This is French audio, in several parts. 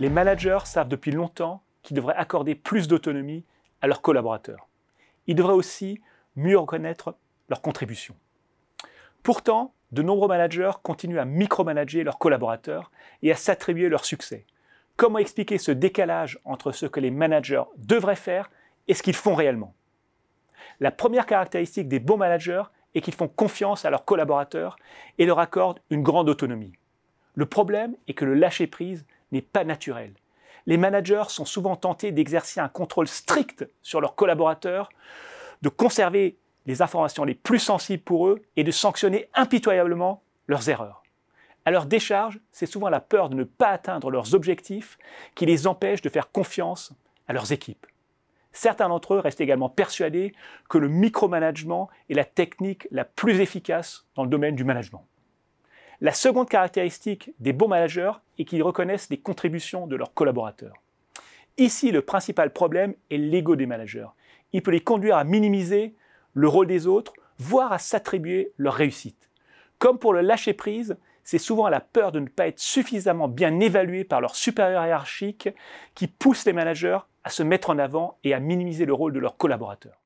Les managers savent depuis longtemps qu'ils devraient accorder plus d'autonomie à leurs collaborateurs. Ils devraient aussi mieux reconnaître leurs contributions. Pourtant, de nombreux managers continuent à micromanager leurs collaborateurs et à s'attribuer leur succès. Comment expliquer ce décalage entre ce que les managers devraient faire et ce qu'ils font réellement La première caractéristique des bons managers est qu'ils font confiance à leurs collaborateurs et leur accordent une grande autonomie. Le problème est que le lâcher-prise n'est pas naturel. Les managers sont souvent tentés d'exercer un contrôle strict sur leurs collaborateurs, de conserver les informations les plus sensibles pour eux et de sanctionner impitoyablement leurs erreurs. À leur décharge, c'est souvent la peur de ne pas atteindre leurs objectifs qui les empêche de faire confiance à leurs équipes. Certains d'entre eux restent également persuadés que le micromanagement est la technique la plus efficace dans le domaine du management. La seconde caractéristique des bons managers est qu'ils reconnaissent les contributions de leurs collaborateurs. Ici, le principal problème est l'ego des managers. Il peut les conduire à minimiser le rôle des autres, voire à s'attribuer leur réussite. Comme pour le lâcher-prise, c'est souvent la peur de ne pas être suffisamment bien évalué par leur supérieur hiérarchique qui pousse les managers à se mettre en avant et à minimiser le rôle de leurs collaborateurs.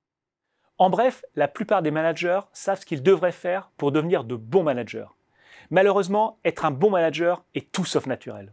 En bref, la plupart des managers savent ce qu'ils devraient faire pour devenir de bons managers. Malheureusement, être un bon manager est tout sauf naturel.